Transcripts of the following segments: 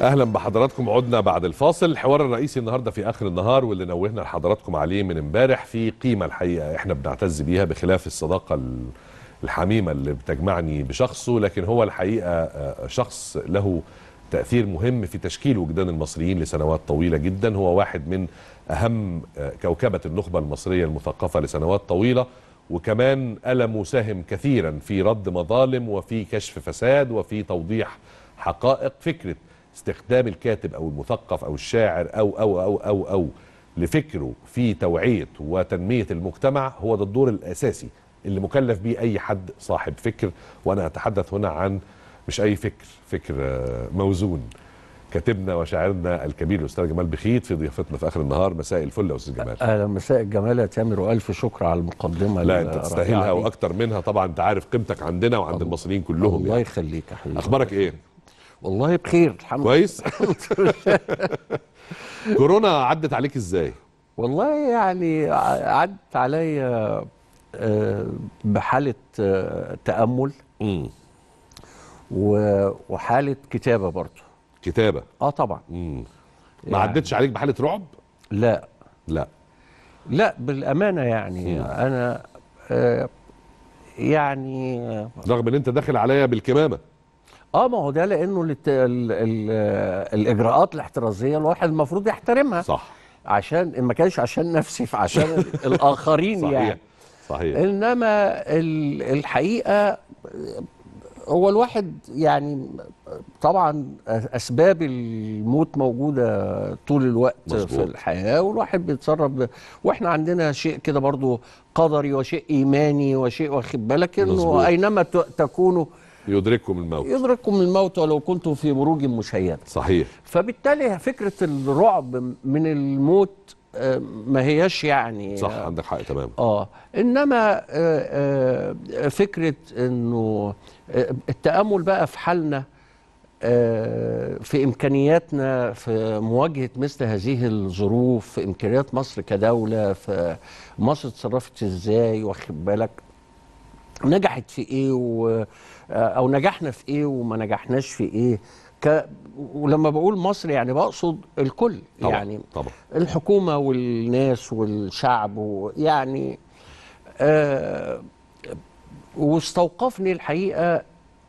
اهلا بحضراتكم عدنا بعد الفاصل الحوار الرئيسي النهارده في اخر النهار واللي نوهنا لحضراتكم عليه من امبارح في قيمه الحقيقه احنا بنعتز بيها بخلاف الصداقه الحميمه اللي بتجمعني بشخصه لكن هو الحقيقه آه، شخص له تاثير مهم في تشكيل وجدان المصريين لسنوات طويله جدا هو واحد من اهم آه، كوكبه النخبه المصريه المثقفه لسنوات طويله وكمان قلمه ساهم كثيرا في رد مظالم وفي كشف فساد وفي توضيح حقائق فكره استخدام الكاتب او المثقف او الشاعر او او او او او لفكره في توعيه وتنميه المجتمع هو ده الدور الاساسي اللي مكلف به اي حد صاحب فكر وانا اتحدث هنا عن مش اي فكر فكر آه، موزون كاتبنا وشاعرنا الكبير الاستاذ جمال بخيت في ضيافتنا في اخر النهار مساء الفل يا استاذ جمال اهلا مساء الجمال يا تامر والف شكر على المقدمه لا انت تستاهلها واكثر منها طبعا انت عارف قيمتك عندنا وعند المصريين كلهم الله يعني. يخليك يا حبيبي اخبارك ايه والله بخير الحمد لله كويس كورونا عدت عليك ازاي والله يعني عدت عليا آه، بحاله آه، تامل وحاله كتابه برضه كتابه اه طبعا مم. ما يعني عدتش عليك بحاله رعب لا لا لا بالامانه يعني مم. انا آه، يعني رغم ان انت داخل عليا بالكمامه اه ما هو ده لانه الـ الـ الـ الاجراءات الاحترازيه الواحد المفروض يحترمها صح عشان ما كانش عشان نفسي فعشان الاخرين صحيح. يعني صحيح انما الحقيقه هو الواحد يعني طبعا اسباب الموت موجوده طول الوقت مزبوط. في الحياه والواحد بيتصرف واحنا عندنا شيء كده برضو قدري وشيء ايماني وشيء واخد بالك انه اينما تكونوا يدرككم الموت يدرككم الموت ولو كنتم في بروج مشيد صحيح فبالتالي فكرة الرعب من الموت آه، ما هياش يعني صح عندك حق تمام اه انما آه، آه، فكره انه التامل بقى في حالنا في امكانياتنا في مواجهه مثل هذه الظروف في امكانيات مصر كدوله في مصر اتصرفت ازاي واخد بالك نجحت في ايه آه، او نجحنا في ايه وما نجحناش في ايه ك... ولما بقول مصر يعني بقصد الكل طبعا يعني طبعا الحكومه والناس والشعب يعني آه واستوقفني الحقيقه آه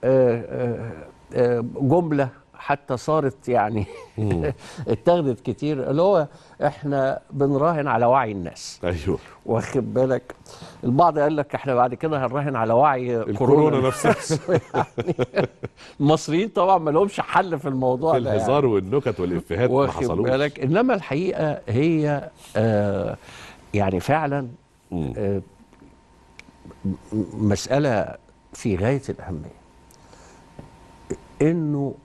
آه, آه، جمله حتى صارت يعني اتخذت كتير اللي هو احنا بنراهن على وعي الناس ايوه واخد بالك البعض قال لك احنا بعد كده هنراهن على وعي الكورونا نفسها يعني المصريين طبعا ما لهمش حل في الموضوع في الهزار يعني. والنكت والافيهات ما حصلوش بالك انما الحقيقه هي آه يعني فعلا آه، مساله في غايه الاهميه انه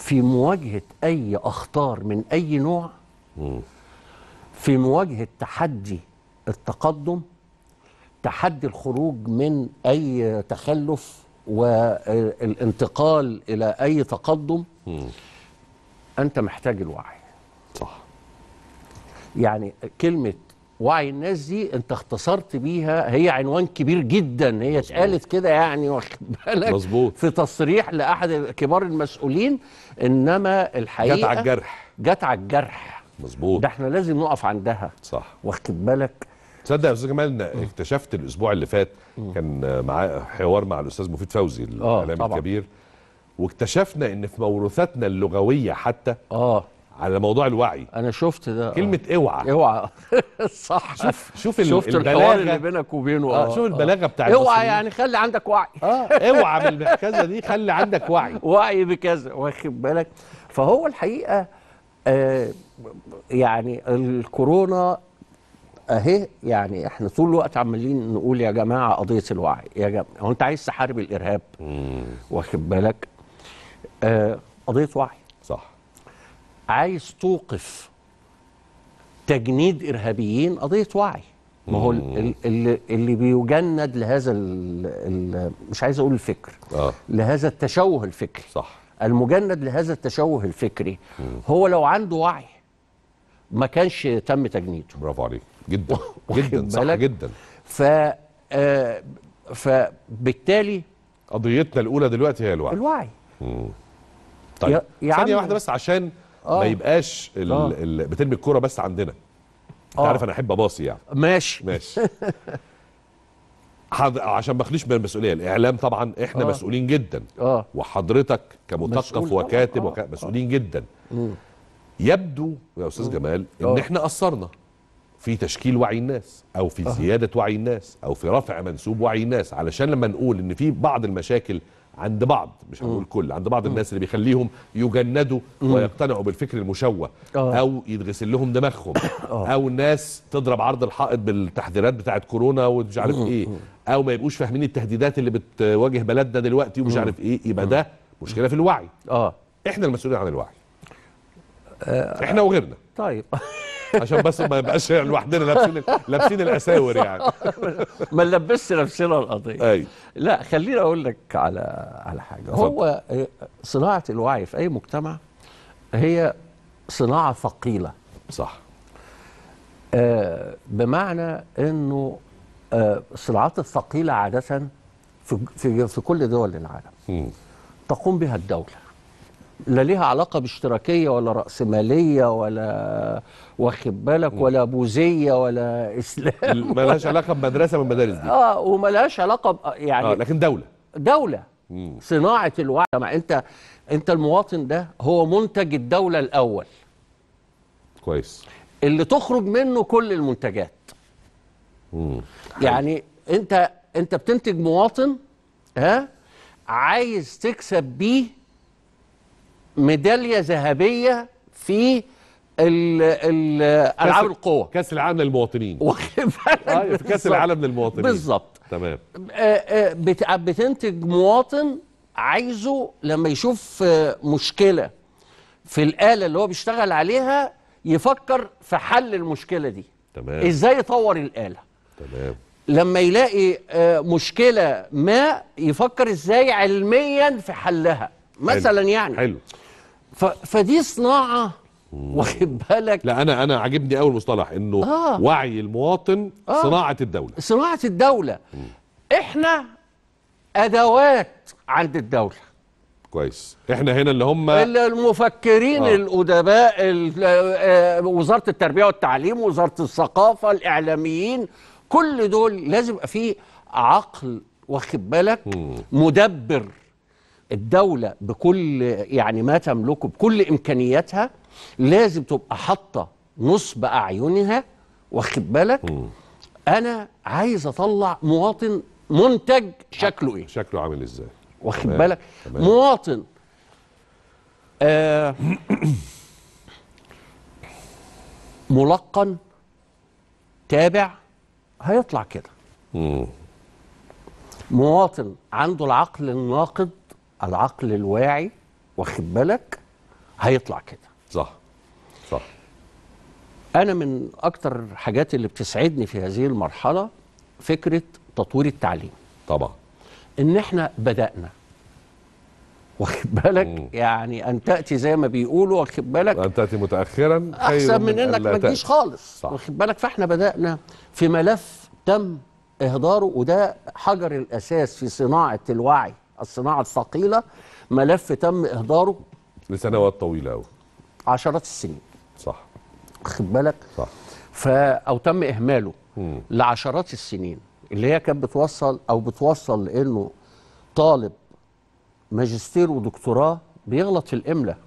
في مواجهة أي أخطار من أي نوع في مواجهة تحدي التقدم تحدي الخروج من أي تخلف والانتقال إلى أي تقدم أنت محتاج الوعي صح يعني كلمة وعي الناس دي انت اختصرت بيها هي عنوان كبير جدا هي اتقالت كده يعني واخد بالك مظبوط في تصريح لاحد كبار المسؤولين انما الحقيقه جت على الجرح جت على الجرح مظبوط ده احنا لازم نقف عندها صح واخد بالك تصدق يا استاذ جمال اكتشفت الاسبوع اللي فات كان مع حوار مع الاستاذ مفيد فوزي آه، الاعلامي الكبير واكتشفنا ان في موروثاتنا اللغويه حتى اه على موضوع الوعي انا شفت ده كلمه آه. اوعى اوعى صح شوف شوف شفت البلاغه اللي بينك وبينه آه. شوف آه. البلاغه بتاعت بتاع اوعى يعني خلي عندك وعي اه اوعى بالمحكزه دي خلي عندك وعي وعي بكذا واخد بالك فهو الحقيقه آه يعني الكورونا اهي يعني احنا طول الوقت عمالين نقول يا جماعه قضيه الوعي يا جماعه هو انت عايز تحارب الارهاب واخد بالك آه قضيه وعي عايز توقف تجنيد ارهابيين قضيه وعي ما هو اللي, اللي بيجند لهذا مش عايز اقول الفكر آه. لهذا التشوه الفكري صح المجند لهذا التشوه الفكري مم. هو لو عنده وعي ما كانش تم تجنيده برافو عليك جدا جدا صح جدا ف آه، فبالتالي قضيتنا الاولى دلوقتي هي الوعي الوعي مم. طيب ثانيه واحده بس عشان آه. ما يبقاش آه. بترمي الكوره بس عندنا آه. عارف انا احب اباصي يعني ماشي ماشي عشان ما اخليش من المسؤوليه الاعلام طبعا احنا آه. مسؤولين جدا آه. وحضرتك كمثقف وكاتب آه. وك... مسؤولين آه. جدا مم. يبدو يا استاذ مم. جمال ان آه. احنا قصرنا في تشكيل وعي الناس او في آه. زياده وعي الناس او في رفع منسوب وعي الناس علشان لما نقول ان في بعض المشاكل عند بعض مش هقول كل عند بعض الناس اللي بيخليهم يجندوا ويقتنعوا بالفكر المشوه آه. او يتغسل لهم دماغهم آه. او ناس تضرب عرض الحائط بالتحذيرات بتاعه كورونا ومش عارف ايه او ما يبقوش فاهمين التهديدات اللي بتواجه بلدنا دلوقتي ومش عارف ايه يبقى ده مشكله في الوعي اه احنا المسؤولين عن الوعي آه. احنا وغيرنا طيب عشان بس ما يبقاش لوحدنا لابسين لابسين الاساور يعني ما نلبسش نفسنا القضيه أي. لا خليني اقول لك على على حاجه هو آه، صناعه الوعي في اي مجتمع هي صناعه ثقيله صح آه بمعنى انه آه الصناعات الثقيله عاده في في, في كل دول العالم م. تقوم بها الدوله لا ليها علاقه باشتراكيه ولا راسماليه ولا واخد بالك ولا بوذيه ولا اسلام ملهاش علاقه بمدرسه من المدارس دي اه وملهاش علاقه ب... يعني آه لكن دوله دوله مم. صناعه الوعي مع انت انت المواطن ده هو منتج الدوله الاول كويس اللي تخرج منه كل المنتجات مم. يعني انت انت بتنتج مواطن ها عايز تكسب بيه ميداليه ذهبيه في العاب القوى كاس العالم للمواطنين أيوة، في كاس العالم للمواطنين بالظبط تمام آه، آه، بتنتج مواطن عايزه لما يشوف آه، مشكله في الاله اللي هو بيشتغل عليها يفكر في حل المشكله دي تمام ازاي يطور الاله تمام لما يلاقي مشكله ما يفكر ازاي علميا في حلها مثلا حلو. يعني حلو ف... فدي صناعه واخد بالك لا انا انا عاجبني قوي المصطلح انه آه. وعي المواطن آه. صناعه الدوله صناعه الدوله مم. احنا ادوات عند الدوله كويس احنا هنا اللي هم المفكرين آه. الادباء آه، وزاره التربيه والتعليم وزاره الثقافه الاعلاميين كل دول لازم يبقى في عقل واخد بالك مدبر الدولة بكل يعني ما تملكه بكل إمكانياتها لازم تبقى حاطة نصب أعينها واخد بالك أنا عايز أطلع مواطن منتج شكله إيه شكله عامل إزاي واخد بالك مواطن آه، ملقن تابع هيطلع كده مواطن عنده العقل الناقد العقل الواعي واخد بالك هيطلع كده صح صح انا من اكتر حاجات اللي بتسعدني في هذه المرحله فكره تطوير التعليم طبعا ان احنا بدانا واخد بالك مم. يعني ان تاتي زي ما بيقولوا واخد بالك ان تاتي متاخرا احسن من, من انك ما تجيش خالص واخد بالك فاحنا بدانا في ملف تم اهداره وده حجر الاساس في صناعه الوعي الصناعه الثقيله ملف تم اهداره لسنوات طويله قوي عشرات السنين صح واخد بالك صح ف او تم اهماله مم. لعشرات السنين اللي هي كانت بتوصل او بتوصل لانه طالب ماجستير ودكتوراه بيغلط في الاملاء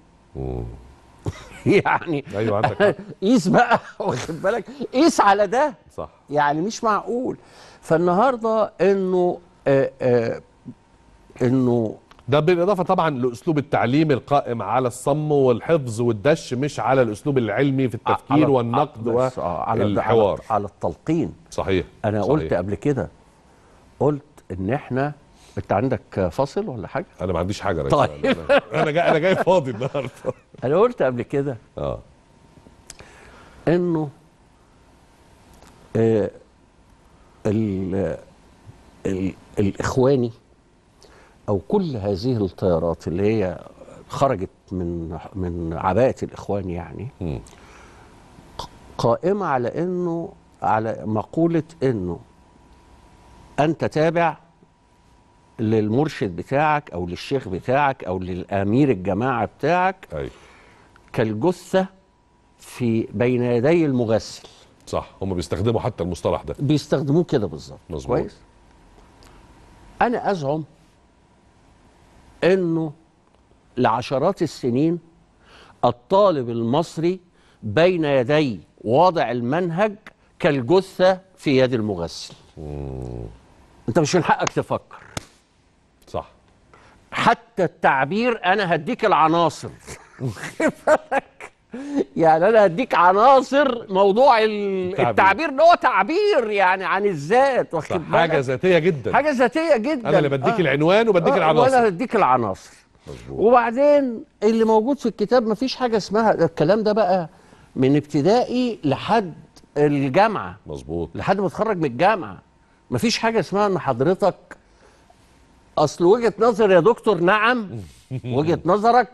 يعني ايوه عندك قيس بقى واخد بالك قيس على ده صح يعني مش معقول فالنهارده انه آآ آآ انه ده بالاضافه طبعا لاسلوب التعليم القائم على الصم والحفظ والدش مش على الاسلوب العلمي في التفكير على والنقد والحوار على, على التلقين صحيح انا صحيح. قلت قبل كده قلت ان احنا انت عندك فاصل ولا حاجه انا ما عنديش حاجه طيب انا جاي, أنا جاي فاضي النهارده انا قلت قبل كده اه انه آه ال ال الاخواني او كل هذه الطيارات اللي هي خرجت من من عباءه الاخوان يعني قائمه على انه على مقوله انه انت تابع للمرشد بتاعك او للشيخ بتاعك او للامير الجماعه بتاعك أي. كالجثه في بين يدي المغسل صح هم بيستخدموا حتى المصطلح ده بيستخدموه كده بالظبط كويس انا ازعم انه لعشرات السنين الطالب المصري بين يدي وضع المنهج كالجثه في يد المغسل. مم. انت مش من حقك تفكر. صح. حتى التعبير انا هديك العناصر. يعني انا هديك عناصر موضوع التعبير, التعبير ان هو تعبير يعني عن الذات واخد بالك حاجه ذاتيه جدا حاجه ذاتيه جدا انا اللي بديك آه. العنوان وبديك آه. العناصر وانا هديك العناصر مزبوط. وبعدين اللي موجود في الكتاب مفيش حاجه اسمها الكلام ده بقى من ابتدائي لحد الجامعه مظبوط لحد ما اتخرج من الجامعه مفيش حاجه اسمها ان حضرتك اصل وجهه نظر يا دكتور نعم وجهه نظرك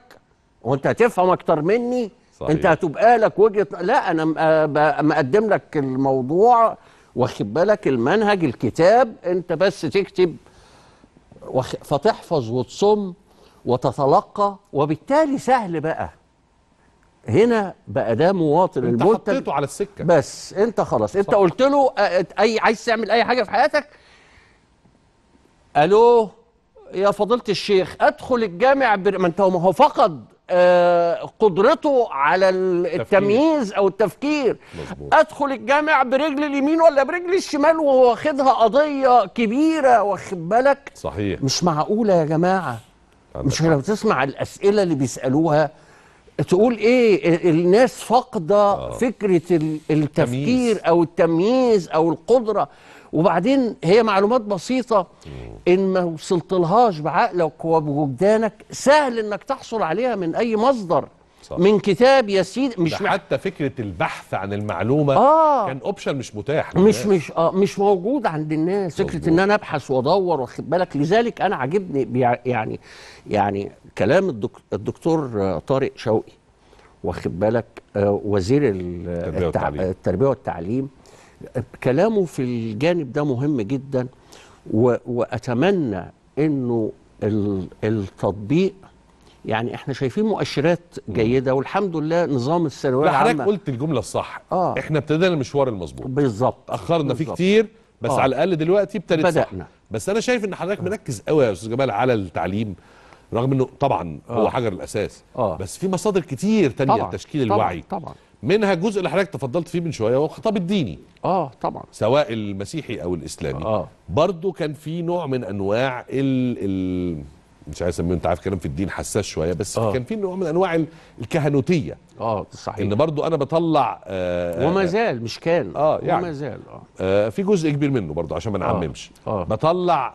وانت هتفهم اكتر مني صحيح. انت هتبقى لك وجهه لا انا آه، مقدم لك الموضوع واخد بالك المنهج الكتاب انت بس تكتب فتحفظ وتصم وتتلقى وبالتالي سهل بقى هنا بقى ده مواطن انت المنتج حطيته على السكه بس انت خلاص انت صح. قلت له آه، آه، اي عايز تعمل اي حاجه في حياتك الو يا فضيله الشيخ ادخل الجامع بر... ما انت هو فقد آه، قدرته على التمييز او التفكير مزبوط. ادخل الجامع برجل اليمين ولا برجل الشمال وهو واخدها قضيه كبيره واخد بالك صحيح مش معقوله يا جماعه مش لو تسمع الاسئله اللي بيسالوها تقول ايه الناس فاقده آه. فكره التفكير التمييز. او التمييز او القدره وبعدين هي معلومات بسيطة إن ما وصلت لهاش بعقلك وبوجدانك سهل إنك تحصل عليها من أي مصدر صح. من كتاب يا سيدي مش مع... حتى فكره البحث عن المعلومه آه كان اوبشن مش متاح مش مش اه مش موجود عند الناس فكره ان انا ابحث وادور واخد بالك لذلك انا عاجبني بيع... يعني يعني كلام الدك... الدكتور طارق شوقي واخد بالك آه، وزير التربية والتعليم. التربيه والتعليم كلامه في الجانب ده مهم جدا واتمنى انه التطبيق يعني احنا شايفين مؤشرات جيده والحمد لله نظام الثانويه العامه حضرتك قلت الجمله الصح آه. احنا ابتدينا المشوار المظبوط بالظبط اخرنا فيه كتير بس آه. على الاقل دلوقتي ابتدت بدانا صح. بس انا شايف ان حضرتك آه. مركز قوي يا استاذ جمال على التعليم رغم انه طبعا آه. هو حجر الاساس آه. بس في مصادر كتير تانية لتشكيل لتشكيل طبعًا. الوعي طبعا منها الجزء اللي حضرتك تفضلت فيه من شويه هو الخطاب الديني اه طبعا سواء المسيحي او الاسلامي اه برضه كان في نوع من انواع ال, ال... مش عايز اسميه انت عارف كلام في الدين حساس شويه بس آه. كان في نوع من انواع الكهنوتيه اه صحيح ان برضه انا بطلع آه وما زال مش كان اه يعني وما زال آه. آه في جزء كبير منه برضه عشان ما آه. نعممش آه. آه. بطلع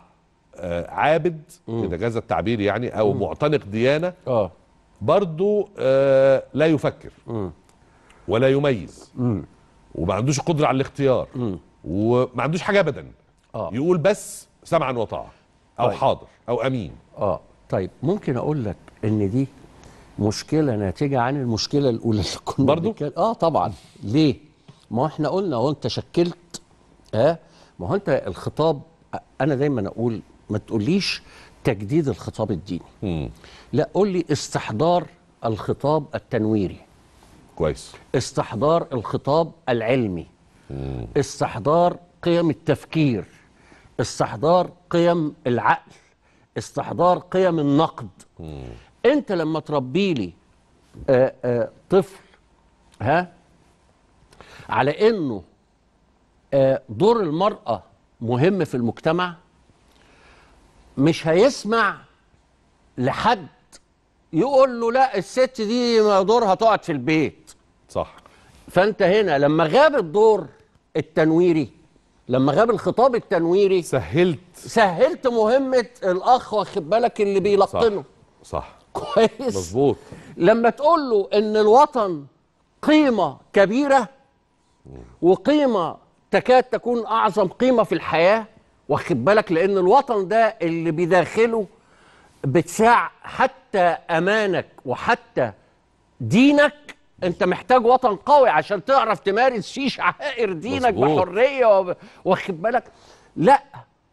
آه عابد اذا جاز التعبير يعني او م. معتنق ديانه آه. برضه آه لا يفكر م. ولا يميز مم. وما عندوش قدره على الاختيار مم. وما عندوش حاجه ابدا آه. يقول بس سمعا وطاعه او طيب. حاضر او امين اه طيب ممكن اقول لك ان دي مشكله ناتجه عن المشكله الاولى اللي كنا برضو؟ اه طبعا ليه ما احنا قلنا هو انت شكلت اه ما هو انت الخطاب انا دايما اقول ما تقوليش تجديد الخطاب الديني مم. لا قول لي استحضار الخطاب التنويري كويس استحضار الخطاب العلمي مم. استحضار قيم التفكير استحضار قيم العقل استحضار قيم النقد مم. انت لما تربي لي آآ آه، آآ آه، طفل ها على انه آه، دور المرأة مهم في المجتمع مش هيسمع لحد يقول له لا الست دي دورها تقعد في البيت صح فانت هنا لما غاب الدور التنويري لما غاب الخطاب التنويري سهلت سهلت مهمه الاخ واخد بالك اللي بيلقنه صح, صح. كويس مظبوط لما تقول له ان الوطن قيمه كبيره وقيمه تكاد تكون اعظم قيمه في الحياه واخد بالك لان الوطن ده اللي بداخله بتساع حتى امانك وحتى دينك انت محتاج وطن قوي عشان تعرف تمارس فيه شعائر دينك مزبوط. بحريه وب... واخد بالك لا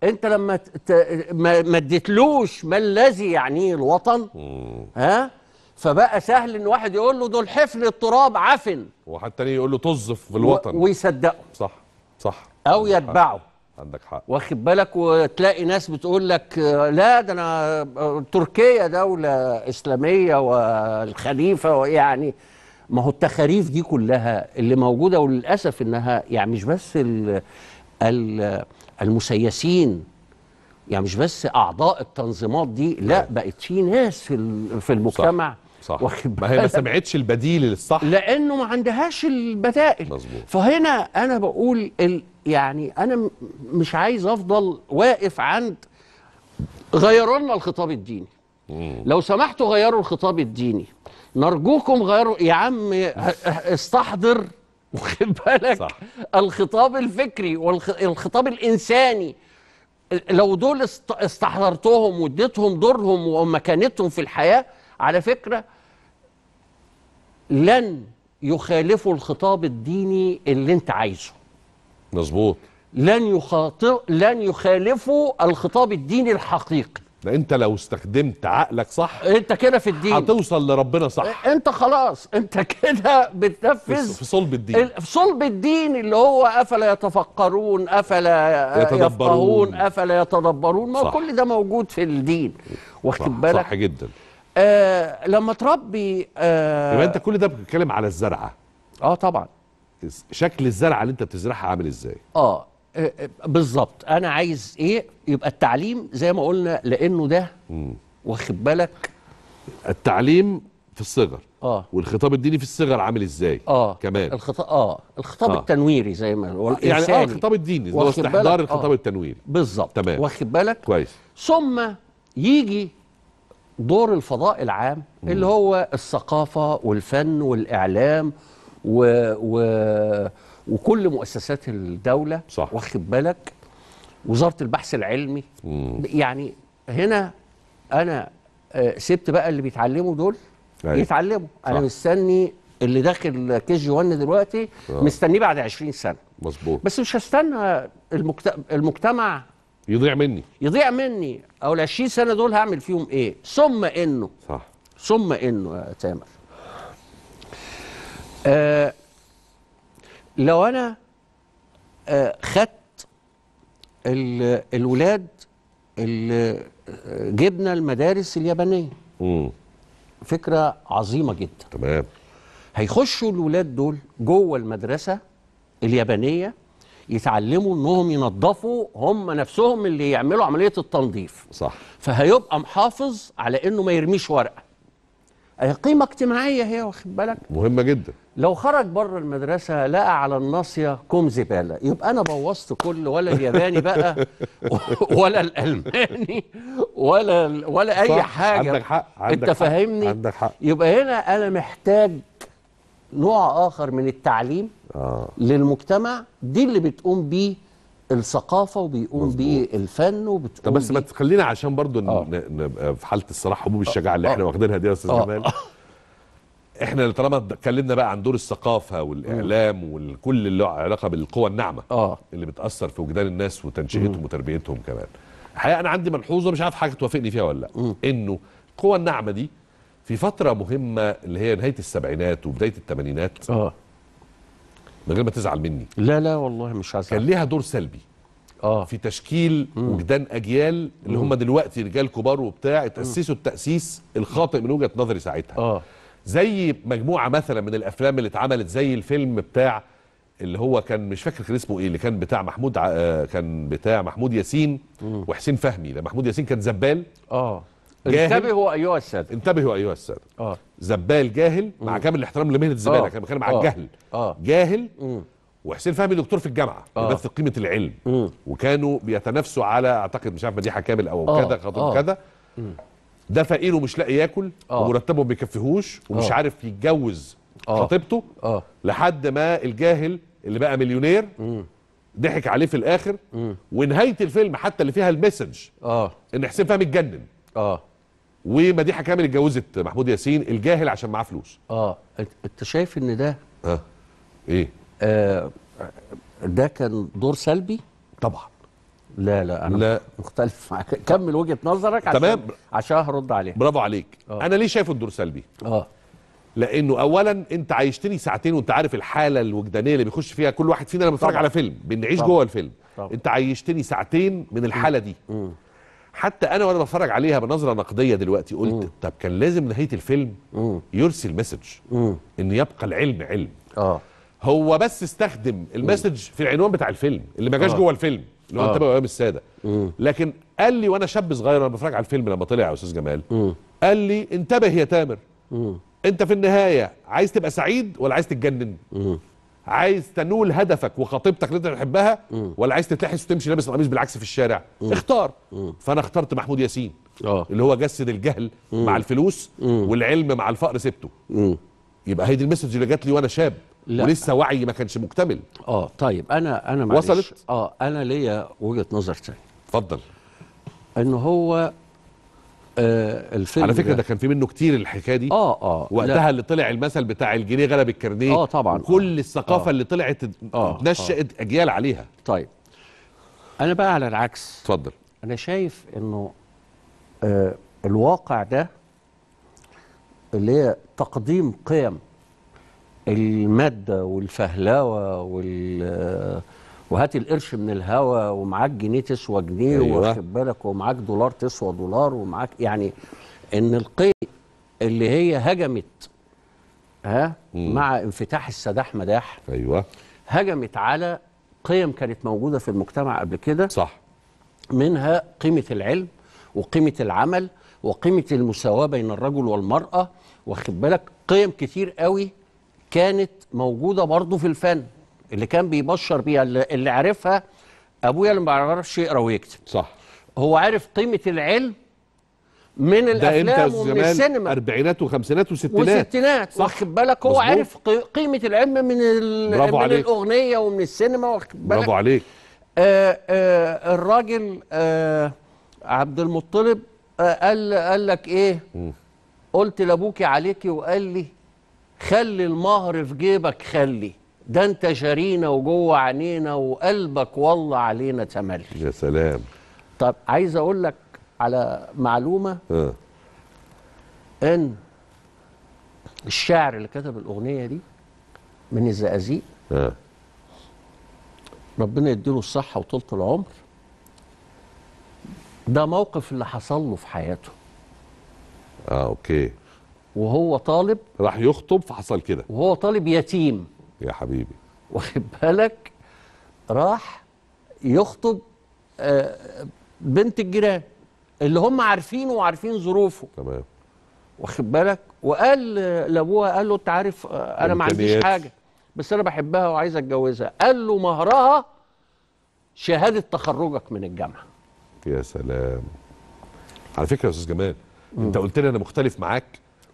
انت لما ت... ما... ما اديتلوش ما الذي يعنيه الوطن مم. ها فبقى سهل ان واحد يقول له دول حفن التراب عفن وحتى يقول له طز في الوطن و... ويصدقه صح صح او يتبعه عندك حق واخد بالك وتلاقي ناس بتقول لك لا ده انا تركيا دوله اسلاميه والخليفه ويعني ما هو التخاريف دي كلها اللي موجوده وللاسف انها يعني مش بس الـ الـ المسيسين يعني مش بس اعضاء التنظيمات دي لا بقت في ناس في المجتمع صح. صح واخد ما هي ما سمعتش البديل الصح لانه ما عندهاش البدائل مظبوط فهنا انا بقول ال يعني انا مش عايز افضل واقف عند غيروا لنا الخطاب الديني مم. لو سمحتوا غيروا الخطاب الديني نرجوكم غيروا يا عم استحضر واخد بالك صح. الخطاب الفكري والخطاب الانساني لو دول استحضرتهم واديتهم دورهم ومكانتهم في الحياه على فكره لن يخالفوا الخطاب الديني اللي انت عايزه مظبوط لن يخاطر لن يخالفوا الخطاب الديني الحقيقي ده انت لو استخدمت عقلك صح انت كده في الدين هتوصل لربنا صح انت خلاص انت كده بتنفذ في صلب الدين في صلب الدين اللي هو افلا يتفكرون افلا يتدبرون افلا يتدبرون ما كل ده موجود في الدين واخد بالك صح جدا آه لما تربي آه يبقى انت كل ده بتتكلم على الزرعه اه طبعا شكل الزرعه اللي انت بتزرعها عامل ازاي آه،, اه, آه بالظبط انا عايز ايه يبقى التعليم زي ما قلنا لانه ده واخد بالك التعليم في الصغر اه والخطاب الديني في الصغر عامل ازاي اه كمان الخطاب اه الخطاب آه. التنويري زي ما هو آه، يعني اه الخطاب الديني اللي هو استحضار آه. الخطاب آه. التنويري بالظبط تمام واخد بالك كويس ثم يجي دور الفضاء العام اللي هو الثقافة والفن والإعلام و... و... وكل مؤسسات الدولة صح. واخد بالك وزارة البحث العلمي مم. يعني هنا أنا آه، سبت بقى اللي بيتعلموا دول أيه. يتعلموا صح. أنا مستني اللي داخل كيس جي 1 دلوقتي آه. مستنيه بعد 20 سنة مظبوط بس مش هستنى المجتمع يضيع مني يضيع مني او ال 20 سنه دول هعمل فيهم ايه ثم انه صح ثم انه يا تامر آه لو انا آه خدت الولاد اللي آه، جبنا المدارس اليابانيه امم فكره عظيمه جدا تمام هيخشوا الولاد دول جوه المدرسه اليابانيه يتعلموا انهم ينظفوا هم نفسهم اللي يعملوا عمليه التنظيف صح فهيبقى محافظ على انه ما يرميش ورقه قيمه اجتماعيه هي واخد بالك مهمه جدا لو خرج بره المدرسه لقى على الناصيه كوم زباله يبقى انا بوظت كل ولا الياباني بقى ولا الالماني ولا ولا اي صح. حاجه عندك حق عندك انت فاهمني عندك حق يبقى هنا انا محتاج نوع اخر من التعليم آه. للمجتمع دي اللي بتقوم بيه الثقافه وبيقوم بيه الفن وبتقوم طب بس ما تخلينا عشان برضو آه. نبقى في حاله الصراحه حبوب الشجاعه اللي آه. احنا واخدينها دي يا استاذ آه. جمال احنا طالما اتكلمنا بقى عن دور الثقافه والاعلام وكل اللي له علاقه بالقوى الناعمه آه. اللي بتاثر في وجدان الناس وتنشئتهم وتربيتهم كمان الحقيقه انا عندي ملحوظه مش عارف حاجه توافقني فيها ولا لا انه القوى الناعمه دي في فتره مهمه اللي هي نهايه السبعينات وبدايه الثمانينات آه. من غير ما تزعل مني لا لا والله مش هزعل كان ليها دور سلبي اه في تشكيل مم. وجدان اجيال اللي هم دلوقتي رجال كبار وبتاع اتاسسوا التاسيس الخاطئ من وجهه نظري ساعتها اه زي مجموعه مثلا من الافلام اللي اتعملت زي الفيلم بتاع اللي هو كان مش فاكر كان اسمه ايه اللي كان بتاع محمود ع... آه، كان بتاع محمود ياسين وحسين فهمي ده محمود ياسين كان زبال اه انتبهوا ايها الساده انتبهوا ايها الساده اه زبال جاهل مع كامل الاحترام لمهنه الزباله انا آه. بتكلم على آه. الجهل اه جاهل وحسين فهمي دكتور في الجامعه آه. بيمثل قيمه العلم مم. وكانوا بيتنافسوا على اعتقد مش عارف مديحه كامل او آه. كذا خطيب كذا ده فقير ومش لاقي ياكل آه. ومرتبه ما بيكفيهوش ومش آه. عارف يتجوز خطيبته آه. لحد ما الجاهل اللي بقى مليونير ضحك عليه في الاخر مم. ونهايه الفيلم حتى اللي فيها المسج اه ان حسين فهمي اتجنن اه ومديحه كامل اتجوزت محمود ياسين الجاهل عشان معاه فلوس اه انت شايف ان ده اه ايه آه ده كان دور سلبي طبعا لا لا انا لا. مختلف معاك كمل وجهه نظرك عشان تمام عشان هرد عليك برافو عليك أوه. انا ليه شايفه الدور سلبي اه لانه اولا انت عايشتني ساعتين وانت عارف الحاله الوجدانيه اللي بيخش فيها كل واحد فينا لما بيتفرج على فيلم بنعيش جوه الفيلم طبعا. انت عايشتني ساعتين من الحاله دي مم. حتى انا وانا بتفرج عليها بنظره نقديه دلوقتي قلت مم. طب كان لازم نهايه الفيلم مم. يرسل مسج ان يبقى العلم علم اه هو بس استخدم المسج في العنوان بتاع الفيلم اللي ما جاش آه. جوه الفيلم اللي هو آه. انتبهوا ايام الساده مم. لكن قال لي وانا شاب صغير وانا بتفرج على الفيلم لما طلع يا استاذ جمال مم. قال لي انتبه يا تامر مم. انت في النهايه عايز تبقى سعيد ولا عايز تتجنن مم. عايز تنول هدفك وخطيبتك اللي انت بتحبها ولا عايز تتلحس وتمشي لابس القميص بالعكس في الشارع مم. اختار مم. فانا اخترت محمود ياسين أوه. اللي هو جسد الجهل مم. مع الفلوس مم. والعلم مع الفقر سبته يبقى هي دي المسج اللي جات لي وانا شاب لا. ولسه وعي ما كانش مكتمل اه طيب انا انا معلش وصلت اه انا ليا وجهه نظر ثانيه اتفضل ان هو آه، الفيلم على فكره ده كان في منه كتير الحكايه دي اه اه وقتها لا. اللي طلع المثل بتاع الجنيه غلب الكرنيه اه طبعا كل آه الثقافه آه اللي طلعت آه نشأت آه اجيال عليها طيب انا بقى على العكس اتفضل انا شايف انه آه الواقع ده اللي هي تقديم قيم الماده والفهلوه وال آه وهات القرش من الهوا ومعاك جنيه تسوى جنيه أيوة. واخد بالك ومعاك دولار تسوى دولار ومعاك يعني ان القي اللي هي هجمت ها مع انفتاح السداح مداح ايوه هجمت على قيم كانت موجوده في المجتمع قبل كده صح منها قيمه العلم وقيمه العمل وقيمه المساواه بين الرجل والمراه واخد بالك قيم كتير قوي كانت موجوده برضه في الفن اللي كان بيبشر بيها اللي عرفها ابويا اللي ما بيعرفش يقرا ويكتب صح هو عارف قيمه العلم من الافلام ومن السينما اربعينات وخمسينات وستينات وستينات واخد بالك هو عارف قيمه العلم من من عليك. الاغنيه ومن السينما واخد بالك برافو عليك آآ آه، آآ آه، الراجل آآ آه، عبد المطلب قال قال لك ايه م. قلت لابوكي عليكي وقال لي خلي المهر في جيبك خلي ده انت شارينا وجوه عينينا وقلبك والله علينا تملي يا سلام طب عايز اقول لك على معلومه أه. ان الشاعر اللي كتب الاغنيه دي من الزقازيق أه. ربنا يديله الصحه وطولة العمر ده موقف اللي حصل له في حياته اه اوكي وهو طالب راح يخطب فحصل كده وهو طالب يتيم يا حبيبي واخد بالك راح يخطب آه، بنت الجيران اللي هم عارفينه وعارفين ظروفه تمام واخد بالك وقال لابوها قال له انت عارف آه، انا ما عنديش حاجه بس انا بحبها وعايز اتجوزها قال له مهرها شهاده تخرجك من الجامعه يا سلام على فكره يا استاذ جمال انت قلت لي انا مختلف معاك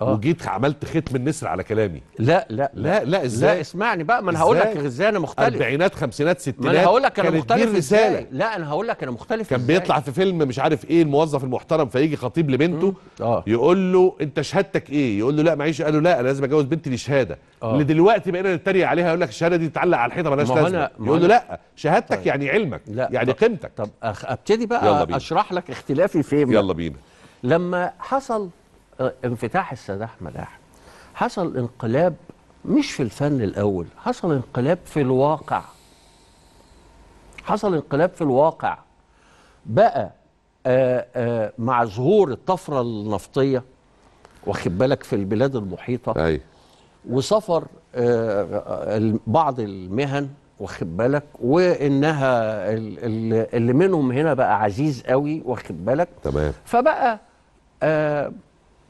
أوه. وجيت عملت ختم النسر على كلامي لا لا لا لا ازاي لا اسمعني بقى ما انا هقول لك ازاي انا مختلف اربعينات خمسينات ستينات ما انا هقول لك انا مختلف ازاي لا انا هقول لك انا مختلف كان إزاي. بيطلع في فيلم مش عارف ايه الموظف المحترم فيجي خطيب لبنته آه. يقول له انت شهادتك ايه يقول له لا معيش قال له لا انا لازم اتجوز بنتي لشهاده آه. اللي دلوقتي بقينا نتريق عليها يقول لك الشهاده دي تتعلق على الحيطه مالهاش لازمه يقول له لا شهادتك طيب. يعني علمك لا. يعني قيمتك طب ابتدي بقى اشرح لك اختلافي فين يلا بينا لما حصل آه، انفتاح السيد احمد احمد حصل انقلاب مش في الفن الاول حصل انقلاب في الواقع حصل انقلاب في الواقع بقى آآ آه، آآ آه، مع ظهور الطفره النفطيه واخد بالك في البلاد المحيطه أي. وسفر بعض المهن واخد بالك وانها اللي منهم هنا بقى عزيز قوي واخد بالك تمام فبقى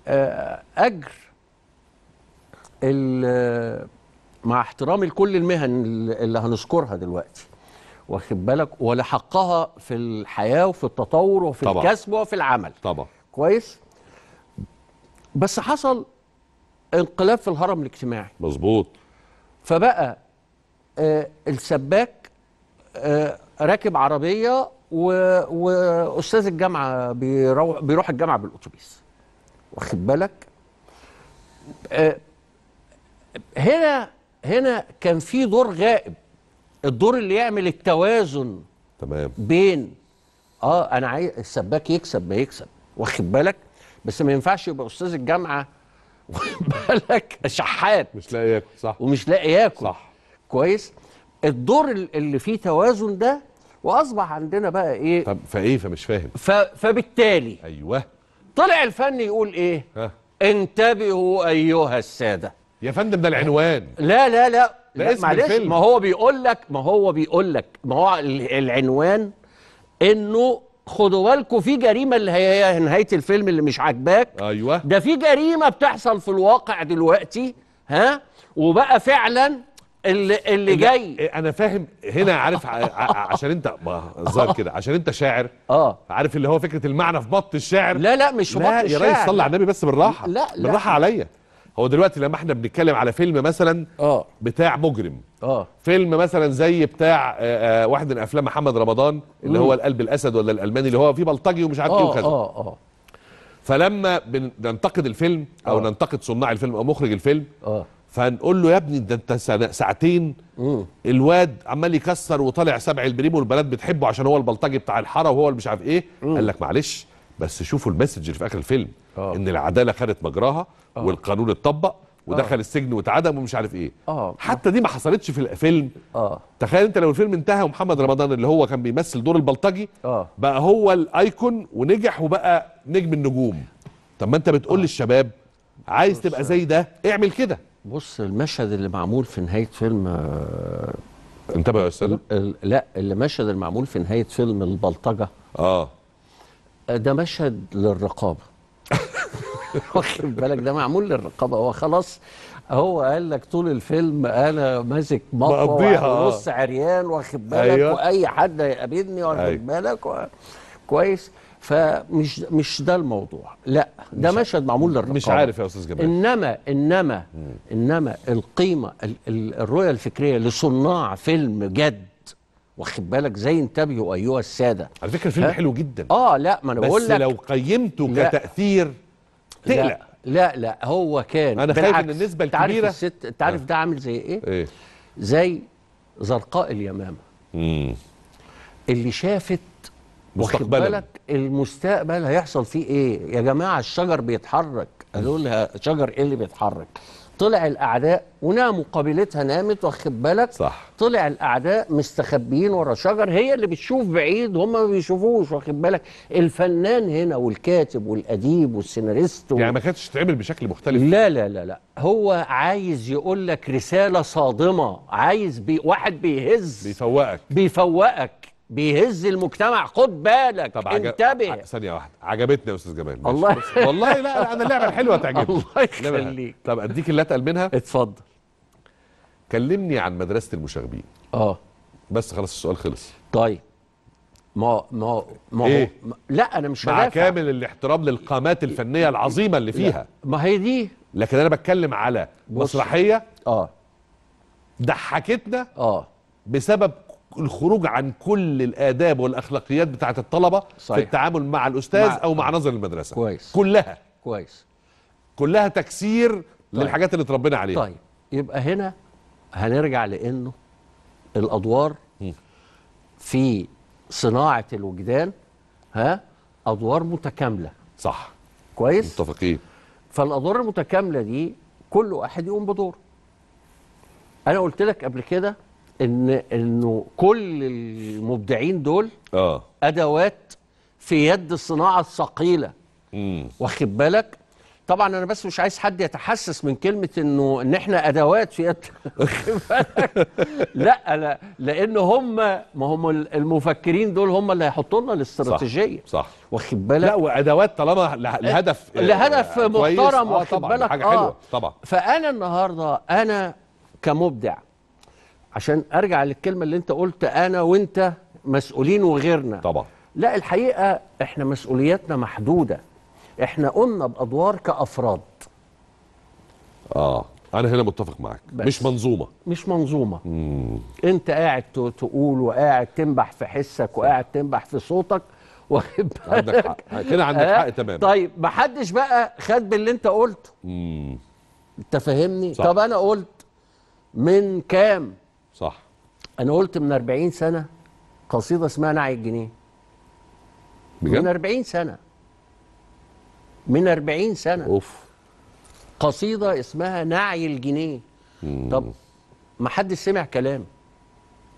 آه، اجر مع احترامي لكل المهن اللي هنذكرها دلوقتي واخد بالك ولحقها في الحياه وفي التطور وفي طبعا. الكسب وفي العمل طبعا كويس بس حصل انقلاب في الهرم الاجتماعي مظبوط فبقى آه السباك آه راكب عربيه واستاذ الجامعه بيروح بيروح الجامعه بالاتوبيس واخد بالك آه هنا هنا كان في دور غائب الدور اللي يعمل التوازن تمام بين اه انا عايز السباك يكسب ما يكسب واخد بالك بس ما ينفعش يبقى استاذ الجامعه واخد بالك شحات مش لاقي ياكل صح ومش لاقي ياكل صح كويس الدور اللي فيه توازن ده واصبح عندنا بقى ايه طب فايه فمش فاهم فبالتالي ايوه طلع الفني يقول ايه ها. انتبهوا ايها الساده يا فندم ده العنوان لا لا لا لا, معلش ما هو بيقول لك ما هو بيقول لك ما هو العنوان انه خدوا بالكم في جريمه اللي هي نهايه الفيلم اللي مش عاجباك ايوه ده في جريمه بتحصل في الواقع دلوقتي ها وبقى فعلا اللي اللي جاي إيه، انا فاهم هنا عارف عشان انت ظاهر كده عشان انت شاعر اه عارف اللي هو فكره المعنى في بط الشاعر لا لا مش بط الشاعر يا ريس صلي على النبي بس بالراحه لا لا بالراحه عليا هو دلوقتي لما احنا بنتكلم على فيلم مثلا اه بتاع مجرم اه فيلم مثلا زي بتاع آه, آه، واحد من افلام محمد رمضان اللي مم. هو القلب الاسد ولا الالماني اللي هو فيه بلطجي ومش عارف ايه آه، وكذا اه اه فلما بننتقد الفيلم او أوه. ننتقد صناع الفيلم او مخرج الفيلم اه فنقول له يا ابني ده انت ساعتين الواد عمال يكسر وطالع سبع البريم والبنات بتحبه عشان هو البلطجي بتاع الحاره وهو اللي مش عارف ايه قال لك معلش بس شوفوا المسج اللي في اخر الفيلم أوه. ان العداله خدت مجراها أوه. والقانون اتطبق ودخل أوه. السجن واتعدم ومش عارف ايه أوه. حتى دي ما حصلتش في الفيلم أوه. تخيل انت لو الفيلم انتهى ومحمد رمضان اللي هو كان بيمثل دور البلطجي أوه. بقى هو الايكون ونجح وبقى نجم النجوم طب ما انت بتقول آه. للشباب عايز آه. تبقى زي ده اعمل كده بص المشهد اللي معمول في نهايه فيلم آه، انتبه يا استاذ لا المشهد مشهد المعمول في نهايه فيلم البلطجه اه, آه، ده مشهد للرقابه واخد بالك ده معمول للرقابه هو خلاص هو قال لك طول الفيلم انا ماسك مطوه آه. ونص عريان واخد بالك أيوة. واي حد هيقابلني واخد أيوة. بالك و... كويس فمش مش ده الموضوع لا ده مشهد معمول للرقابه مش عارف يا استاذ جمال انما انما انما القيمه الرؤيه الفكريه لصناع فيلم جد واخد بالك زي انتبهوا ايها الساده على فكره الفيلم حلو جدا اه لا ما انا بقول لك بس لو قيمته لا كتاثير تقلق لا لا هو كان انا خايف ان النسبه الكبيره الست انت عارف آه. ده عامل زي ايه؟ ايه زي زرقاء اليمامه امم اللي شافت مستقبلا بالك المستقبل هيحصل فيه ايه يا جماعه الشجر بيتحرك قالوا لها شجر ايه اللي بيتحرك طلع الاعداء وناموا قبيلتها نامت واخد بالك صح طلع الاعداء مستخبيين ورا شجر هي اللي بتشوف بعيد هم ما بيشوفوش واخد بالك الفنان هنا والكاتب والاديب والسيناريست و... يعني ما كانتش تتعمل بشكل مختلف لا لا لا لا هو عايز يقول لك رساله صادمه عايز بي... واحد بيهز بيفوقك بيفوقك بيهز المجتمع خد بالك طب عجب... انتبه عجب... ثانيه واحده عجبتني يا استاذ جمال الله بس. والله لا انا اللعبه الحلوه تعجبني الله يخليك طب اديك اللي اتقل منها اتفضل كلمني عن مدرسه المشاغبين اه بس خلاص السؤال خلص طيب ما ما ما إيه؟ هو لا انا مش مع هدافع. كامل الاحترام للقامات الفنيه العظيمه اللي فيها لا. ما هي دي لكن انا بتكلم على مسرحيه اه ضحكتنا اه بسبب الخروج عن كل الاداب والاخلاقيات بتاعت الطلبه صحيح. في التعامل مع الاستاذ مع... او مع نظر المدرسه كويس كلها كويس كلها تكسير طيب. للحاجات اللي اتربينا عليها طيب يبقى هنا هنرجع لانه الادوار في صناعه الوجدان ها ادوار متكامله صح كويس متفقين فالادوار المتكامله دي كل واحد يقوم بدور انا قلت لك قبل كده ان انه كل المبدعين دول اه ادوات في يد الصناعه الثقيله واخد بالك طبعا انا بس مش عايز حد يتحسس من كلمه انه ان احنا ادوات في يد لا لا لان هم ما هم المفكرين دول هم اللي هيحطوا لنا الاستراتيجيه صح, صح. واخد بالك لا وادوات طالما لهدف آه، لهدف آه، محترم آه، واخد بالك حاجه آه. حلوه طبعا فانا النهارده انا كمبدع عشان ارجع للكلمه اللي انت قلت انا وانت مسؤولين وغيرنا طبعا لا الحقيقه احنا مسؤولياتنا محدوده احنا قمنا بادوار كافراد اه انا هنا متفق معاك مش منظومه مش منظومه مم. انت قاعد تقول وقاعد تنبح في حسك وقاعد تنبح في صوتك واخد بالك عندك حق كده عندك حق تمام طيب ما حدش بقى خد باللي انت قلته امم انت فاهمني طب انا قلت من كام انا قلت من 40 سنه قصيده اسمها نعي الجنيه بجد؟ من 40 سنه من 40 سنه اوف قصيده اسمها نعي الجنيه مم. طب ما حدش سمع كلام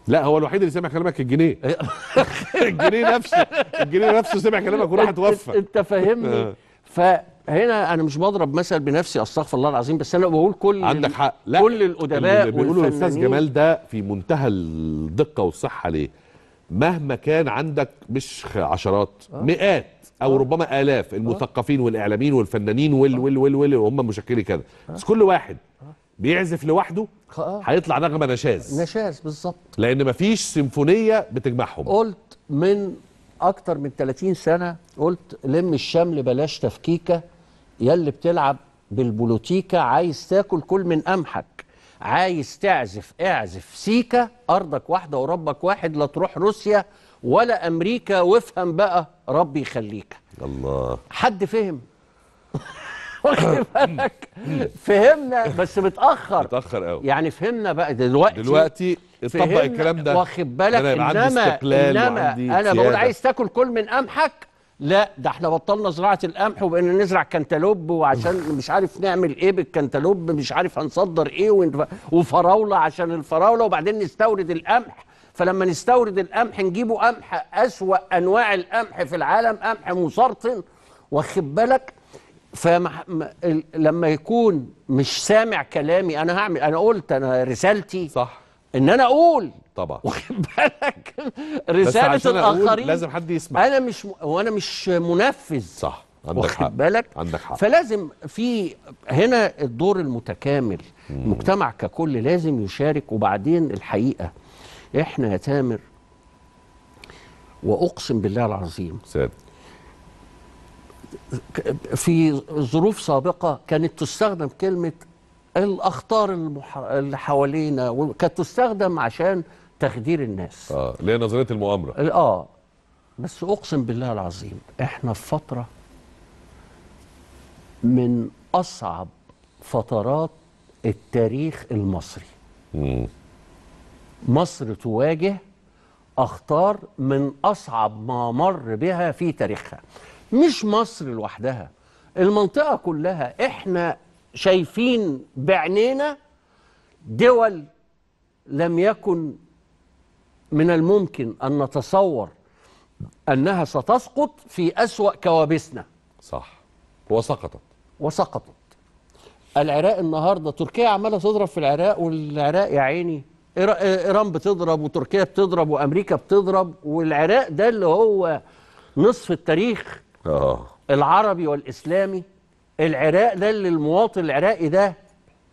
لا هو الوحيد اللي سمع كلامك الجنيه الجنيه نفسه الجنيه نفسه سمع كلامك وراح توفى انت فاهمني آه. ف هنا انا مش بضرب مثل بنفسي استغفر الله العظيم بس انا بقول كل عندك حق لا كل الادباء اللي بيقوله الاستاذ جمال ده في منتهى الدقه والصحه ليه؟ مهما كان عندك مش عشرات آه. مئات او آه. ربما الاف آه. المثقفين والاعلاميين والفنانين وال آه. وال وال وال هم مشكلين كده آه. بس كل واحد آه. بيعزف لوحده هيطلع نغمه نشاز نشاز بالظبط لان مفيش سيمفونيه بتجمعهم قلت من اكتر من 30 سنه قلت لم الشمل بلاش تفكيكه يا اللي بتلعب بالبوليتيكا عايز تاكل كل من قمحك عايز تعزف اعزف سيكا ارضك واحده وربك واحد لا تروح روسيا ولا امريكا وافهم بقى ربي يخليك الله حد فهم واخد بالك فهمنا بس متاخر متاخر قوي يعني فهمنا بقى دلوقتي دلوقتي اتطبق الكلام ده واخد بالك انما انما انا بقول عايز تاكل كل من قمحك لا ده احنا بطلنا زراعه القمح وبقينا نزرع كنتالوب وعشان مش عارف نعمل ايه بالكنتالوب مش عارف هنصدر ايه وفراوله عشان الفراوله وبعدين نستورد القمح فلما نستورد القمح نجيبه قمح اسوا انواع القمح في العالم قمح مسرطن واخد بالك فلما يكون مش سامع كلامي انا هعمل انا قلت انا رسالتي صح ان انا اقول طبعا واخد بالك رساله الاخرين لازم حد يسمع انا مش م... وانا مش منفذ صح عندك واخد حق. بالك عندك حق فلازم في هنا الدور المتكامل مم. المجتمع ككل لازم يشارك وبعدين الحقيقه احنا يا تامر واقسم بالله العظيم سيد. في ظروف سابقه كانت تستخدم كلمه الاخطار اللي حوالينا كانت تستخدم عشان تخدير الناس اه اللي هي نظريه المؤامره اه بس اقسم بالله العظيم احنا في فتره من اصعب فترات التاريخ المصري مم. مصر تواجه اخطار من اصعب ما مر بها في تاريخها مش مصر لوحدها المنطقه كلها احنا شايفين بعنينا دول لم يكن من الممكن أن نتصور أنها ستسقط في أسوأ كوابيسنا صح وسقطت وسقطت العراق النهاردة تركيا عمالة تضرب في العراق والعراق يا عيني إيران بتضرب وتركيا بتضرب وأمريكا بتضرب والعراق ده اللي هو نصف التاريخ آه. العربي والإسلامي العراق ده اللي المواطن العراقي ده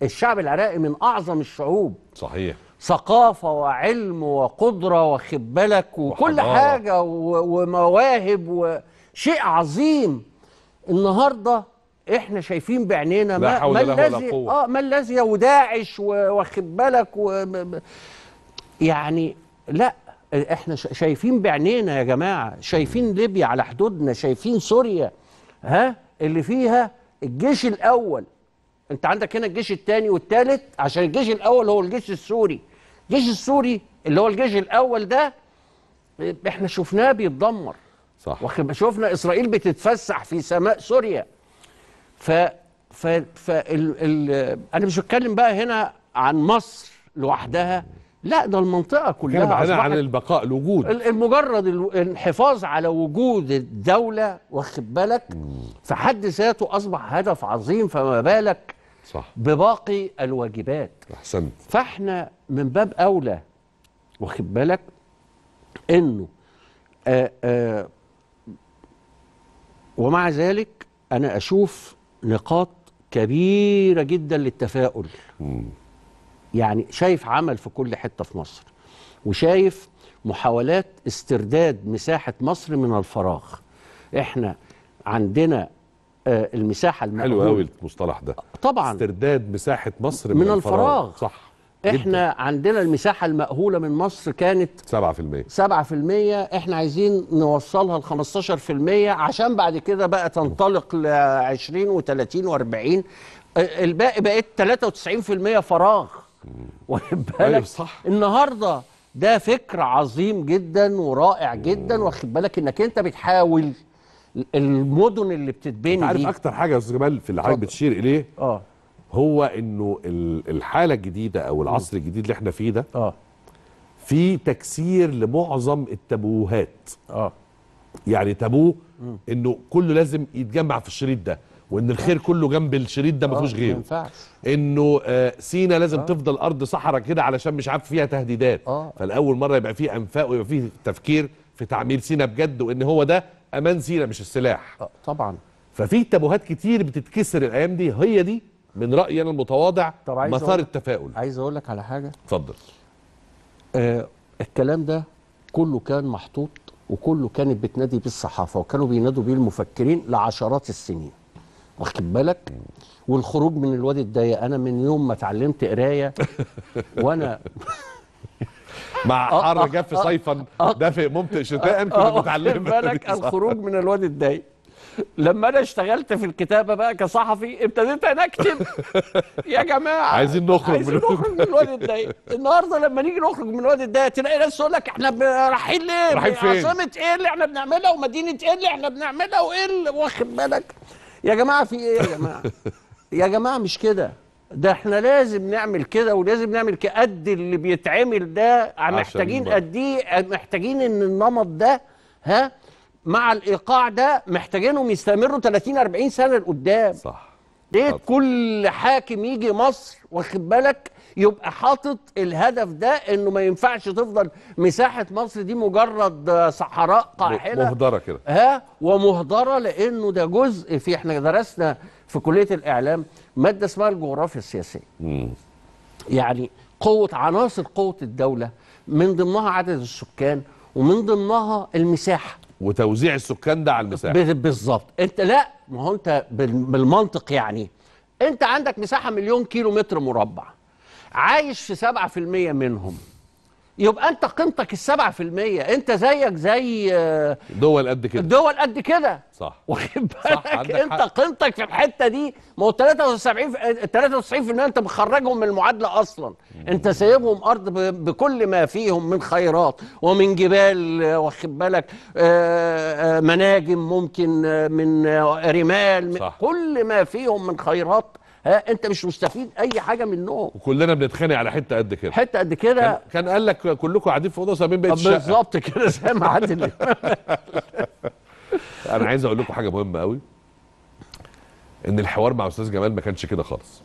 الشعب العراقي من أعظم الشعوب صحيح ثقافة وعلم وقدرة وخد بالك وكل وحضارة. حاجة ومواهب وشيء عظيم النهاردة احنا شايفين بعنينا ما, ما الذي اه ما الذي وداعش وخبلك بالك و... يعني لا احنا شايفين بعنينا يا جماعه شايفين ليبيا على حدودنا شايفين سوريا ها اللي فيها الجيش الاول انت عندك هنا الجيش الثاني والثالث عشان الجيش الاول هو الجيش السوري الجيش السوري اللي هو الجيش الاول ده احنا شفناه بيتدمر صح واخد شفنا اسرائيل بتتفسح في سماء سوريا ف ف ف ال... ال... انا مش بتكلم بقى هنا عن مصر لوحدها لا ده المنطقه كلها بتكلم عن البقاء الوجود المجرد الحفاظ على وجود الدوله واخد بالك في حد ذاته اصبح هدف عظيم فما بالك صح. بباقي الواجبات أحسنت. فاحنا من باب أولى واخد بالك أنه آآ آه، آآ آه، ومع ذلك أنا أشوف نقاط كبيرة جدا للتفاؤل يعني شايف عمل في كل حتة في مصر وشايف محاولات استرداد مساحة مصر من الفراغ احنا عندنا آه، المساحه المقبول. حلو قوي المصطلح ده طبعا استرداد مساحه مصر من, من الفراغ. الفراغ صح احنا جدا. عندنا المساحه المأهوله من مصر كانت 7% 7% احنا عايزين نوصلها ل 15% عشان بعد كده بقى تنطلق ل 20 و30 و40 الباقي بقت 93% فراغ واخد أيوة، بالك أيوة صح. النهارده ده فكر عظيم جدا ورائع جدا واخد بالك انك انت بتحاول المدن اللي بتتبني دي عارف اكتر حاجه يا استاذ جمال في اللي حضر. بتشير اليه اه هو انه الحاله الجديده او العصر الجديد اللي احنا فيه ده اه في تكسير لمعظم التابوهات اه يعني تابوه انه كله لازم يتجمع في الشريط ده وان الخير كله جنب الشريط ده ما فيهوش آه، غيره ما ينفعش انه آه سينا لازم آه. تفضل ارض صحراء كده علشان مش عارف فيها تهديدات آه. فالاول مره يبقى فيه انفاق ويبقى فيه تفكير في تعمير سينا بجد وان هو ده امان زينه مش السلاح آه، طبعا ففي تابوهات كتير بتتكسر الايام دي هي دي من رايي انا المتواضع مسار التفاؤل عايز اقول لك على حاجه اتفضل آه الكلام ده كله كان محطوط وكله كانت بتنادي بيه الصحافه وكانوا بينادوا بيه المفكرين لعشرات السنين واخد بالك والخروج من الواد الضيق انا من يوم ما اتعلمت قرايه وانا مع آه، آه، حر آه، جاف صيفا دافئ ممطئ شتاء كنت متعلم بالك الخروج من الواد الضيق لما انا اشتغلت في الكتابه بقى كصحفي ابتديت انا اكتب يا جماعه عايزين نخرج عايزين نخرج من الواد الضيق النهارده لما نيجي نخرج من الواد الضيق تلاقي ناس تقول لك احنا رايحين ليه؟ رايحين فين؟ عاصمه ايه اللي احنا بنعملها ومدينه ايه اللي احنا بنعملها وايه اللي واخد بالك؟ يا جماعه في ايه يا جماعه؟ يا جماعه مش كده ده احنا لازم نعمل كده ولازم نعمل قد اللي بيتعمل ده محتاجين قديه محتاجين ان النمط ده ها مع الايقاع ده محتاجينهم يستمروا 30 40 سنه لقدام صح ليه كل حاكم يجي مصر واخد بالك يبقى حاطط الهدف ده انه ما ينفعش تفضل مساحه مصر دي مجرد صحراء قاحله مهدره كده ها ومهدره لانه ده جزء في احنا درسنا في كليه الاعلام ماده اسمها الجغرافيا السياسيه يعني قوه عناصر قوه الدوله من ضمنها عدد السكان ومن ضمنها المساحه وتوزيع السكان ده على المساحه بالظبط انت لا ما هو انت بالمنطق يعني انت عندك مساحه مليون كيلو متر مربع عايش في 7% منهم يبقى انت قيمتك السبعة في المية انت زيك زي آه، دول قد كده دول قد كده صح واخد بالك انت قيمتك في الحته دي ما هو 73 93% آه، انت مخرجهم من المعادله اصلا مم. انت سايبهم ارض بكل ما فيهم من خيرات ومن جبال آه، واخد بالك مناجم ممكن من رمال صح. كل ما فيهم من خيرات ها انت مش مستفيد اي حاجه منهم وكلنا بنتخانق على حته قد كده حته قد كده كان قال لك كلكم قاعدين في اوضه سابين بيت الشقه بالظبط كده زي ما عادل انا عايز اقول لكم حاجه مهمه قوي ان الحوار مع استاذ جمال ما كانش كده خالص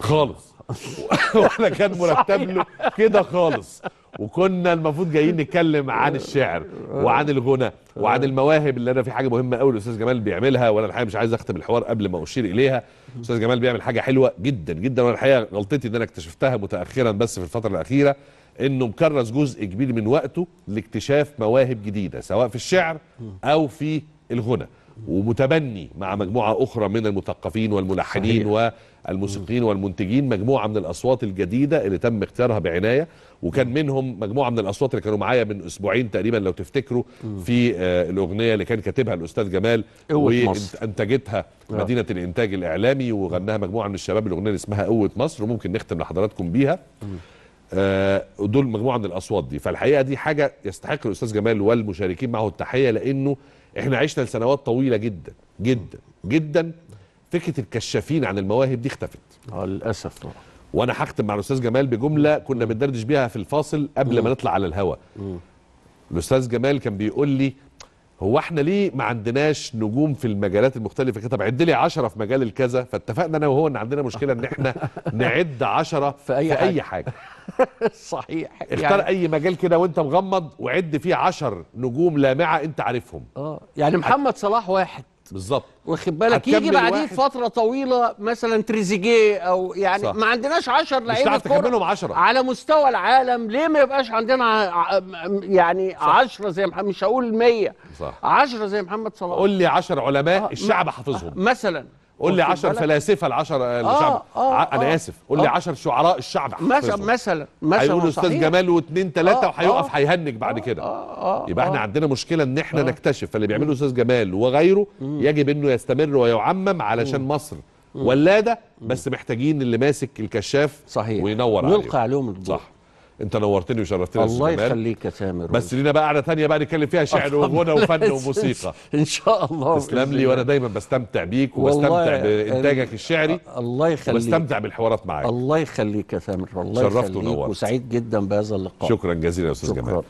خالص ولا كان مرتب له كده خالص وكنا المفروض جايين نتكلم عن الشعر وعن الغنى وعن المواهب اللي انا في حاجه مهمه قوي الاستاذ جمال بيعملها وانا الحقيقه مش عايز اختم الحوار قبل ما اشير اليها الاستاذ جمال بيعمل حاجه حلوه جدا جدا وانا الحقيقه غلطتي ان انا اكتشفتها متاخرا بس في الفتره الاخيره انه مكرس جزء كبير من وقته لاكتشاف مواهب جديده سواء في الشعر او في الغنى ومتبني مع مجموعه اخرى من المثقفين والملحنين صحيح. والموسيقيين والمنتجين مجموعه من الاصوات الجديده اللي تم اختيارها بعنايه وكان منهم مجموعه من الاصوات اللي كانوا معايا من اسبوعين تقريبا لو تفتكروا في آه، الاغنيه اللي كان كاتبها الاستاذ جمال وانتجتها آه. مدينه الانتاج الاعلامي وغناها مجموعه من الشباب الاغنيه اللي اسمها قوه مصر وممكن نختم لحضراتكم بيها آه، دول مجموعه من الاصوات دي فالحقيقه دي حاجه يستحق الاستاذ جمال والمشاركين معه التحيه لانه احنا عشنا لسنوات طويله جدا جدا جدا فكره الكشافين عن المواهب دي اختفت للاسف وانا هختم مع الاستاذ جمال بجمله كنا بندردش بيها في الفاصل قبل ما نطلع على الهواء الاستاذ جمال كان بيقول لي هو احنا ليه ما عندناش نجوم في المجالات المختلفه كده طب عد لي 10 في مجال الكذا فاتفقنا انا وهو ان عندنا مشكله ان احنا نعد 10 في اي في حاجه, أي حاجة. صحيح اختار يعني اي مجال كده وانت مغمض وعد فيه 10 نجوم لامعه انت عارفهم اه يعني محمد صلاح واحد بالظبط واخد بالك يجي بعديه فتره طويله مثلا تريزيجيه او يعني صح. ما عندناش 10 لعيبه مش تكملهم 10 على مستوى العالم ليه ما يبقاش عندنا يعني 10 زي محمد مش هقول 100 10 زي محمد صلاح قول لي 10 علماء آه، الشعب حافظهم مثلا قول لي 10 فلاسفه العشر آه، آه، الشعب آه آه انا آه اسف قول لي 10 آه شعراء الشعب مثلا مثلا مثلا هيقول استاذ جمال واثنين ثلاثه آه وهيقف آه هيهنج بعد آه، كده آه آه يبقى آه احنا عندنا مشكله ان احنا آه نكتشف فاللي بيعمله استاذ جمال وغيره يجب انه يستمر ويعمم علشان مصر ولاده بس محتاجين اللي ماسك الكشاف صحيح وينور عليهم ويلقى عليهم الضوء صح انت نورتني وشرفتني الله يخليك يا سامر بس لينا بقى قعده ثانيه بقى نتكلم فيها شعر وغنى وفن وموسيقى ان شاء الله تسلم لي وانا دايما بستمتع بيك وبستمتع يعني بانتاجك الشعري الله يخليك وبستمتع بالحوارات معاك الله يخليك يا سامر والله شرفت ونورت وسعيد جدا بهذا اللقاء شكرا جزيلا يا استاذ جمال